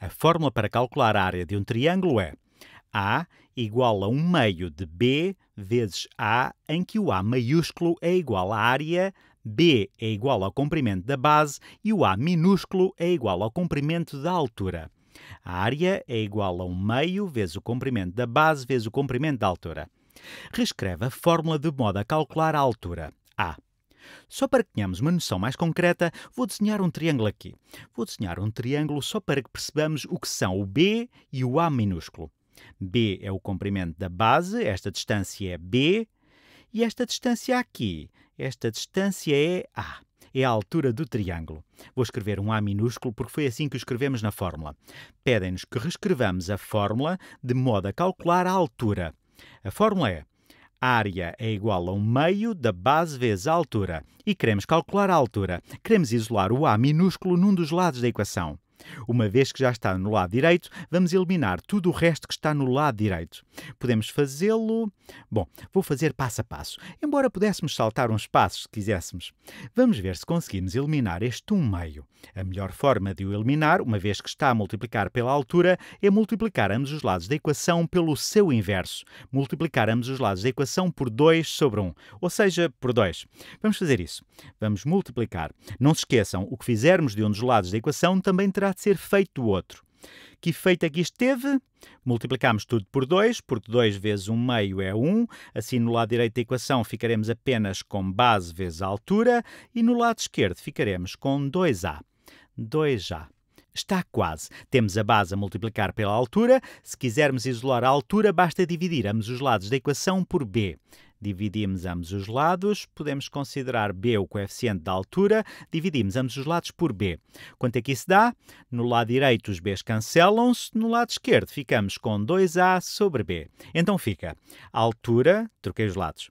A fórmula para calcular a área de um triângulo é A igual a 1 um meio de B vezes A, em que o A maiúsculo é igual à área, B é igual ao comprimento da base e o A minúsculo é igual ao comprimento da altura. A área é igual a 1 um meio vezes o comprimento da base vezes o comprimento da altura. Reescreve a fórmula de modo a calcular a altura. A só para que tenhamos uma noção mais concreta, vou desenhar um triângulo aqui. Vou desenhar um triângulo só para que percebamos o que são o B e o A minúsculo. B é o comprimento da base, esta distância é B, e esta distância é aqui, esta distância é A é a altura do triângulo. Vou escrever um A minúsculo porque foi assim que o escrevemos na fórmula. Pedem-nos que reescrevamos a fórmula de modo a calcular a altura. A fórmula é a área é igual a um meio da base vezes a altura. E queremos calcular a altura. Queremos isolar o A minúsculo num dos lados da equação. Uma vez que já está no lado direito, vamos eliminar tudo o resto que está no lado direito. Podemos fazê-lo. Bom, vou fazer passo a passo, embora pudéssemos saltar uns passos se quiséssemos. Vamos ver se conseguimos eliminar este 1 um meio. A melhor forma de o eliminar, uma vez que está a multiplicar pela altura, é multiplicar ambos os lados da equação pelo seu inverso. Multiplicar ambos os lados da equação por 2 sobre 1, ou seja, por 2. Vamos fazer isso. Vamos multiplicar. Não se esqueçam, o que fizermos de um dos lados da equação também terá terá de ser feito o outro. Que efeito é que isto teve? Multiplicamos tudo por 2, porque 2 vezes 1 um meio é 1. Um. Assim, no lado direito da equação ficaremos apenas com base vezes altura e no lado esquerdo ficaremos com 2A. 2A. Está quase. Temos a base a multiplicar pela altura. Se quisermos isolar a altura, basta dividir ambos os lados da equação por b dividimos ambos os lados, podemos considerar b o coeficiente da altura, dividimos ambos os lados por b. Quanto é que isso dá? No lado direito os b's cancelam-se, no lado esquerdo ficamos com 2a sobre b. Então fica a altura, troquei os lados,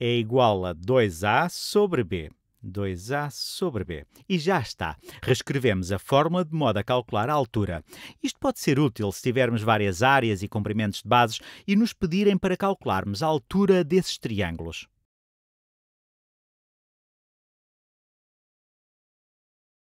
é igual a 2a sobre b. 2A sobre B. E já está. Reescrevemos a fórmula de modo a calcular a altura. Isto pode ser útil se tivermos várias áreas e comprimentos de bases e nos pedirem para calcularmos a altura desses triângulos.